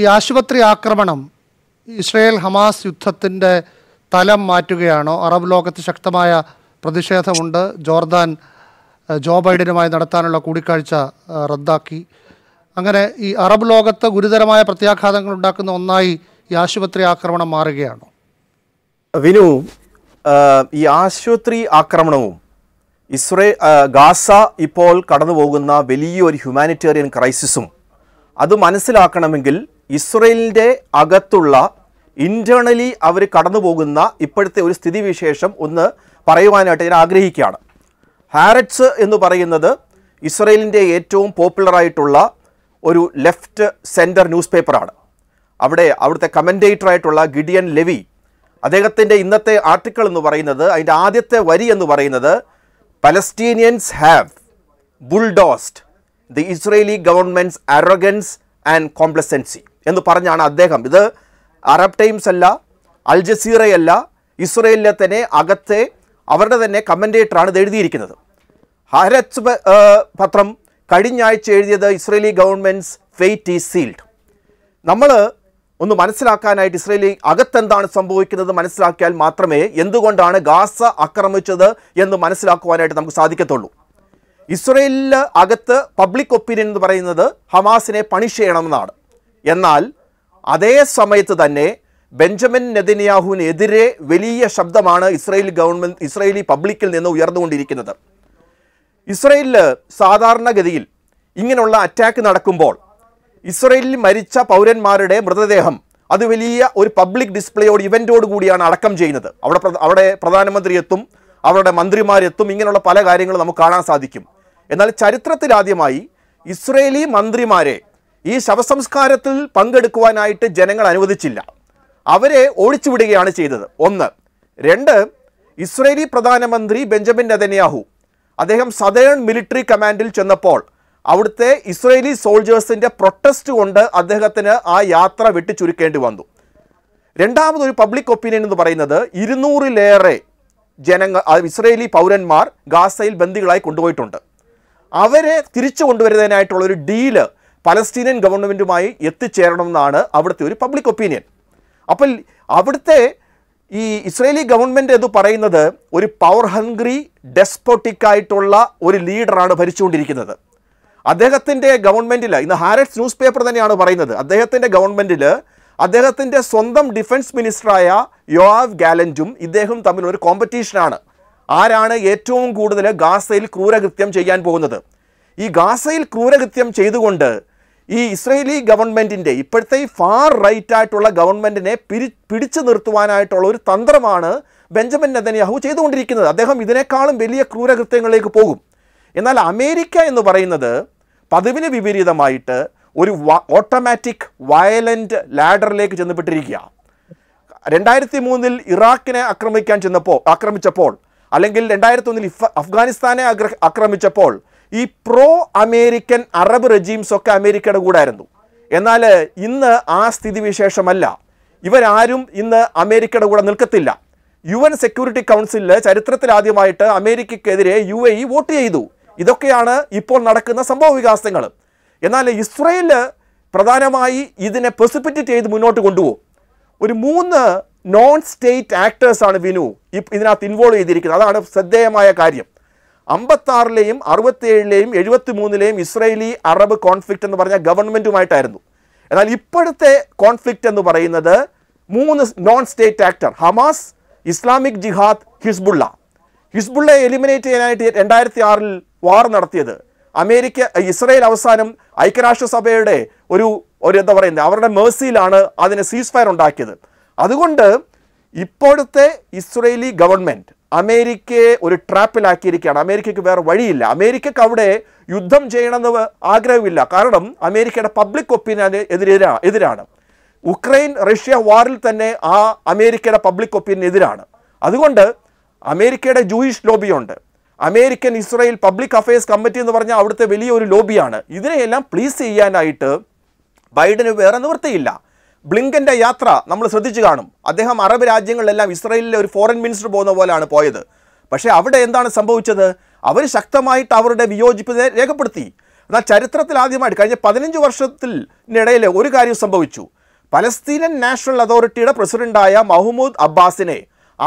ഈ ആശുപത്രി ആക്രമണം ഇസ്രയേൽ ഹമാസ് യുദ്ധത്തിൻ്റെ തലം മാറ്റുകയാണോ അറബ് ലോകത്ത് ശക്തമായ പ്രതിഷേധമുണ്ട് ജോർദാൻ ജോ ബൈഡനുമായി നടത്താനുള്ള കൂടിക്കാഴ്ച റദ്ദാക്കി അങ്ങനെ ഈ അറബ് ലോകത്ത് ഗുരുതരമായ പ്രത്യാഘാതങ്ങൾ ഉണ്ടാക്കുന്ന ഒന്നായി ഈ ആശുപത്രി ആക്രമണം മാറുകയാണോ വിനു ഈ ആശുപത്രി ആക്രമണവും ഇസ്രേ ഗാസ ഇപ്പോൾ കടന്നു പോകുന്ന വലിയൊരു ഹ്യൂമാനിറ്റേറിയൻ ക്രൈസിസും അത് മനസ്സിലാക്കണമെങ്കിൽ ഇസ്രയേലിൻ്റെ അകത്തുള്ള ഇൻറ്റേർണലി അവർ കടന്നു പോകുന്ന ഇപ്പോഴത്തെ ഒരു സ്ഥിതിവിശേഷം ഒന്ന് പറയുവാനായിട്ട് ഞാൻ ആഗ്രഹിക്കുകയാണ് ഹാരറ്റ്സ് എന്ന് പറയുന്നത് ഇസ്രയേലിൻ്റെ ഏറ്റവും പോപ്പുലറായിട്ടുള്ള ഒരു ലെഫ്റ്റ് സെൻറ്റർ ന്യൂസ് പേപ്പറാണ് അവിടെ അവിടുത്തെ കമൻറ്റേറ്ററായിട്ടുള്ള ഗിഡിയൻ ലെവി അദ്ദേഹത്തിൻ്റെ ഇന്നത്തെ ആർട്ടിക്കിൾ എന്ന് പറയുന്നത് അതിൻ്റെ ആദ്യത്തെ വരി എന്ന് പറയുന്നത് Palestinians have bulldozed the Israeli government's arrogance and complacency എന്ന് പറഞ്ഞാണ് അദ്ദേഹം ഇത് അറബ് ടൈംസ് അല്ല അൽ ജസീറയല്ല ഇസ്രയേലിലെ തന്നെ അകത്തെ അവരുടെ തന്നെ കമൻറ്റേറ്ററാണ് ഇത് എഴുതിയിരിക്കുന്നത് ഹരത്ത് പത്രം കഴിഞ്ഞ ആഴ്ച എഴുതിയത് Israeli government's fate is sealed നമ്മൾ ഒന്ന് മനസ്സിലാക്കാനായിട്ട് ഇസ്രയേലി അകത്തെന്താണ് സംഭവിക്കുന്നത് മനസ്സിലാക്കിയാൽ മാത്രമേ എന്തുകൊണ്ടാണ് ഗാസ ആക്രമിച്ചത് എന്ന് മനസ്സിലാക്കുവാനായിട്ട് നമുക്ക് സാധിക്കത്തുള്ളൂ ഇസ്രയേലിൽ അകത്ത് പബ്ലിക് ഒപ്പീനിയൻ എന്ന് പറയുന്നത് ഹമാസിനെ പണിഷ് ചെയ്യണമെന്നാണ് എന്നാൽ അതേ സമയത്ത് തന്നെ ബെഞ്ചമിൻ നെതിനിയാഹുവിനെതിരെ വലിയ ശബ്ദമാണ് ഇസ്രയേൽ ഗവൺമെൻറ് ഇസ്രയേലി പബ്ലിക്കിൽ നിന്ന് ഉയർന്നുകൊണ്ടിരിക്കുന്നത് ഇസ്രയേലിൽ സാധാരണഗതിയിൽ ഇങ്ങനെയുള്ള അറ്റാക്ക് നടക്കുമ്പോൾ ഇസ്രയേലിൽ മരിച്ച പൗരന്മാരുടെ മൃതദേഹം അത് വലിയ ഒരു പബ്ലിക് ഡിസ്പ്ലേയോട് ഇവൻറ്റോട് കൂടിയാണ് അടക്കം ചെയ്യുന്നത് അവിടെ അവിടെ പ്രധാനമന്ത്രി എത്തും അവരുടെ മന്ത്രിമാരെത്തും ഇങ്ങനെയുള്ള പല കാര്യങ്ങളും നമുക്ക് കാണാൻ സാധിക്കും എന്നാൽ ചരിത്രത്തിലാദ്യമായി ഇസ്രയേലി മന്ത്രിമാരെ ഈ ശവസംസ്കാരത്തിൽ പങ്കെടുക്കുവാനായിട്ട് ജനങ്ങൾ അനുവദിച്ചില്ല അവരെ ഓടിച്ചുവിടുകയാണ് ചെയ്തത് ഒന്ന് രണ്ട് ഇസ്രയേലി പ്രധാനമന്ത്രി ബെഞ്ചമിൻ നെതന്യാഹു അദ്ദേഹം സദേൺ മിലിറ്ററി കമാൻഡിൽ ചെന്നപ്പോൾ അവിടുത്തെ ഇസ്രയേലി സോൾജേഴ്സിൻ്റെ പ്രൊട്ടസ്റ്റ് കൊണ്ട് അദ്ദേഹത്തിന് ആ യാത്ര വെട്ടിച്ചുരുക്കേണ്ടി വന്നു രണ്ടാമതൊരു പബ്ലിക് ഒപ്പീനിയൻ എന്ന് പറയുന്നത് ഇരുന്നൂറിലേറെ ജനങ്ങൾ ഇസ്രയേലി പൗരന്മാർ ഗാസയിൽ ബന്ദികളായി കൊണ്ടുപോയിട്ടുണ്ട് അവരെ തിരിച്ചു കൊണ്ടുവരുന്നതിനായിട്ടുള്ള ഒരു ഡീല് പലസ്തീനിയൻ ഗവൺമെൻറ്റുമായി എത്തിച്ചേരണമെന്നാണ് അവിടുത്തെ ഒരു പബ്ലിക് ഒപ്പീനിയൻ അപ്പോൾ അവിടുത്തെ ഈ ഇസ്രേലി ഗവൺമെൻറ് എന്ന് പറയുന്നത് ഒരു പവർ ഹംഗ്രി ഡെസ്പോട്ടിക് ആയിട്ടുള്ള ഒരു ലീഡറാണ് ഭരിച്ചുകൊണ്ടിരിക്കുന്നത് അദ്ദേഹത്തിൻ്റെ ഗവൺമെൻറ്റിൽ ഇന്ന് ഹാരറ്റ്സ് ന്യൂസ് പേപ്പർ തന്നെയാണ് പറയുന്നത് അദ്ദേഹത്തിൻ്റെ ഗവൺമെൻറ്റിൽ അദ്ദേഹത്തിൻ്റെ സ്വന്തം ഡിഫൻസ് മിനിസ്റ്ററായ യോവ് ഗാലൻറ്റും ഇദ്ദേഹം തമ്മിൽ ഒരു കോമ്പറ്റീഷനാണ് ആരാണ് ഏറ്റവും കൂടുതൽ ഗാസയിൽ ക്രൂരകൃത്യം ചെയ്യാൻ പോകുന്നത് ഈ ഗാസയിൽ ക്രൂരകൃത്യം ചെയ്തുകൊണ്ട് ഈ ഇസ്രയേലി ഗവൺമെൻറ്റിൻ്റെ ഇപ്പോഴത്തെ ഈ ഫാർ റൈറ്റ് ആയിട്ടുള്ള ഗവൺമെൻറ്റിനെ പിരി പിടിച്ചു നിർത്തുവാനായിട്ടുള്ള ഒരു തന്ത്രമാണ് ബെഞ്ചമിൻ നെതന്യാഹു ചെയ്തുകൊണ്ടിരിക്കുന്നത് അദ്ദേഹം ഇതിനേക്കാളും വലിയ ക്രൂരകൃത്യങ്ങളിലേക്ക് പോകും എന്നാൽ അമേരിക്ക എന്ന് പറയുന്നത് പതിവിന് വിപരീതമായിട്ട് ഒരു ഓട്ടോമാറ്റിക് വയലൻ്റ് ലാഡറിലേക്ക് ചെന്നപ്പെട്ടിരിക്കുക രണ്ടായിരത്തി മൂന്നിൽ ഇറാഖിനെ ആക്രമിക്കാൻ ചെന്നപ്പോൾ ആക്രമിച്ചപ്പോൾ അല്ലെങ്കിൽ രണ്ടായിരത്തി ഒന്നിൽ അഫ്ഗാനിസ്ഥാനെ ആക്രമിച്ചപ്പോൾ ഈ പ്രോ അമേരിക്കൻ അറബ് റെജീംസ് ഒക്കെ അമേരിക്കയുടെ കൂടായിരുന്നു എന്നാൽ ഇന്ന് ആ സ്ഥിതിവിശേഷമല്ല ഇവരാരും ഇന്ന് അമേരിക്കയുടെ കൂടെ നിൽക്കത്തില്ല യു എൻ സെക്യൂരിറ്റി കൗൺസിലിൽ ആദ്യമായിട്ട് അമേരിക്കക്കെതിരെ യു എ ഇ വോട്ട് ചെയ്തു ഇതൊക്കെയാണ് ഇപ്പോൾ നടക്കുന്ന സംഭവ വികാസങ്ങൾ എന്നാൽ ഇസ്രയേൽ പ്രധാനമായി ഇതിനെ പെസിപ്പിറ്റ് ചെയ്ത് മുന്നോട്ട് കൊണ്ടുപോകും ഒരു മൂന്ന് നോൺ സ്റ്റേറ്റ് ആക്ടേഴ്സാണ് വിനു ഇതിനകത്ത് ഇൻവോൾവ് ചെയ്തിരിക്കുന്നത് അതാണ് ശ്രദ്ധേയമായ കാര്യം അമ്പത്താറിലെയും അറുപത്തിയേഴിലെയും എഴുപത്തി മൂന്നിലെയും ഇസ്രയേലി അറബ് കോൺഫ്ലിക്റ്റ് എന്ന് പറഞ്ഞ ഗവൺമെൻറ്റുമായിട്ടായിരുന്നു എന്നാൽ ഇപ്പോഴത്തെ കോൺഫ്ലിക്റ്റ് എന്ന് പറയുന്നത് മൂന്ന് non state actor Hamas Islamic Jihad Hezbollah Hezbollah eliminate ചെയ്യാനായിട്ട് രണ്ടായിരത്തി ആറിൽ വാർ നടത്തിയത് അമേരിക്ക ഇസ്രയേൽ അവസാനം ഐക്യരാഷ്ട്രസഭയുടെ ഒരു ഒരു എന്താ പറയുന്നത് അവരുടെ മേഴ്സിയിലാണ് അതിനെ സീസ് ഫയർ ഉണ്ടാക്കിയത് അതുകൊണ്ട് ഇപ്പോഴത്തെ ഇസ്രയേലി ഗവൺമെൻറ് അമേരിക്കയെ ഒരു ട്രാപ്പിലാക്കിയിരിക്കുകയാണ് അമേരിക്കയ്ക്ക് വേറെ വഴിയില്ല അമേരിക്കക്ക് അവിടെ യുദ്ധം ചെയ്യണമെന്ന് ആഗ്രഹമില്ല കാരണം അമേരിക്കയുടെ പബ്ലിക് ഒപ്പീനിയൻ എതിരെതിരാ എതിരാണ് ഉക്രൈൻ റഷ്യ വാറിൽ തന്നെ ആ അമേരിക്കയുടെ പബ്ലിക് ഒപ്പീനിയൻ എതിരാണ് അതുകൊണ്ട് അമേരിക്കയുടെ ജൂയിഷ് ലോബിയുണ്ട് American Israel public affairs committee എന്ന് പറഞ്ഞാൽ അവിടുത്തെ വലിയൊരു ലോബിയാണ് ഇതിനെയെല്ലാം പ്ലീസ് ചെയ്യാനായിട്ട് ബൈഡന് വേറെ നിവൃത്തിയില്ല ബ്ലിങ്കൻ്റെ യാത്ര നമ്മൾ ശ്രദ്ധിച്ചു കാണും അദ്ദേഹം അറബ് രാജ്യങ്ങളിലെല്ലാം ഇസ്രയേലിലെ ഒരു ഫോറിൻ മിനിസ്റ്റർ പോകുന്ന പോലെയാണ് പോയത് പക്ഷേ അവിടെ എന്താണ് സംഭവിച്ചത് അവർ ശക്തമായിട്ട് അവരുടെ വിയോജിപ്പ് രേഖപ്പെടുത്തി എന്നാൽ ചരിത്രത്തിൽ ആദ്യമായിട്ട് കഴിഞ്ഞ പതിനഞ്ച് വർഷത്തിനിടയിൽ ഒരു കാര്യം സംഭവിച്ചു പലസ്തീനൻ നാഷണൽ അതോറിറ്റിയുടെ പ്രസിഡൻ്റായ മഹ്മൂദ് അബ്ബാസിനെ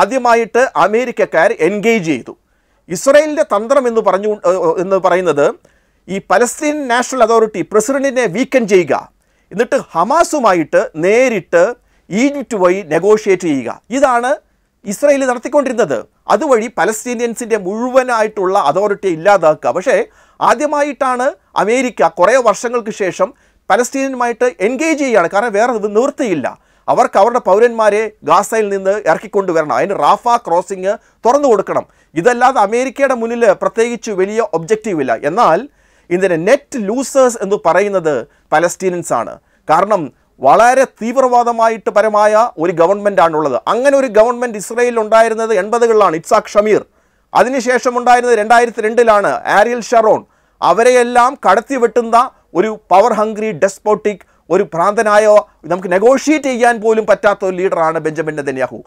ആദ്യമായിട്ട് അമേരിക്കക്കാർ എൻഗേജ് ചെയ്തു ഇസ്രയേലിൻ്റെ തന്ത്രം എന്ന് പറഞ്ഞു എന്ന് പറയുന്നത് ഈ പലസ്തീൻ നാഷണൽ അതോറിറ്റി പ്രസിഡന്റിനെ വീക്കൻ ചെയ്യുക എന്നിട്ട് ഹമാസുമായിട്ട് നേരിട്ട് ഈജിപ്റ്റ് വഴി നെഗോഷിയേറ്റ് ചെയ്യുക ഇതാണ് ഇസ്രയേൽ നടത്തിക്കൊണ്ടിരുന്നത് അതുവഴി പലസ്തീനിയൻസിൻ്റെ മുഴുവനായിട്ടുള്ള അതോറിറ്റി ഇല്ലാതാക്കുക പക്ഷേ ആദ്യമായിട്ടാണ് അമേരിക്ക കുറേ വർഷങ്ങൾക്ക് ശേഷം പലസ്തീനുമായിട്ട് എൻഗേജ് ചെയ്യുകയാണ് കാരണം വേറെ നിവൃത്തിയില്ല അവർക്ക് അവരുടെ പൗരന്മാരെ ഗാസയിൽ നിന്ന് ഇറക്കിക്കൊണ്ടുവരണം അതിന് റാഫ ക്രോസിംഗ് തുറന്നു കൊടുക്കണം ഇതല്ലാതെ അമേരിക്കയുടെ മുന്നിൽ പ്രത്യേകിച്ച് വലിയ ഒബ്ജക്റ്റീവ് ഇല്ല എന്നാൽ ഇതിന് നെറ്റ് ലൂസേഴ്സ് എന്ന് പറയുന്നത് പലസ്റ്റീനൻസ് ആണ് കാരണം വളരെ തീവ്രവാദമായിട്ട് പരമായ ഒരു ഗവൺമെൻറ്റാണുള്ളത് അങ്ങനെ ഒരു ഗവൺമെൻറ് ഇസ്രയേലിൽ ഉണ്ടായിരുന്നത് എൺപതുകളിലാണ് ഇറ്റ്സാഖ് ഷമീർ അതിനുശേഷം ഉണ്ടായിരുന്നത് രണ്ടായിരത്തി രണ്ടിലാണ് ആരിയൽ ഷറോൺ അവരെയെല്ലാം കടത്തി വെട്ടുന്ന ഒരു പവർ ഹംഗ്രി ഡെസ്പോട്ടിക് ഒരു ഭ്രാന്തനായോ നമുക്ക് നെഗോഷിയേറ്റ് ചെയ്യാൻ പോലും പറ്റാത്ത ഒരു ലീഡറാണ് ബെഞ്ചമിൻ നെതന്യാഹു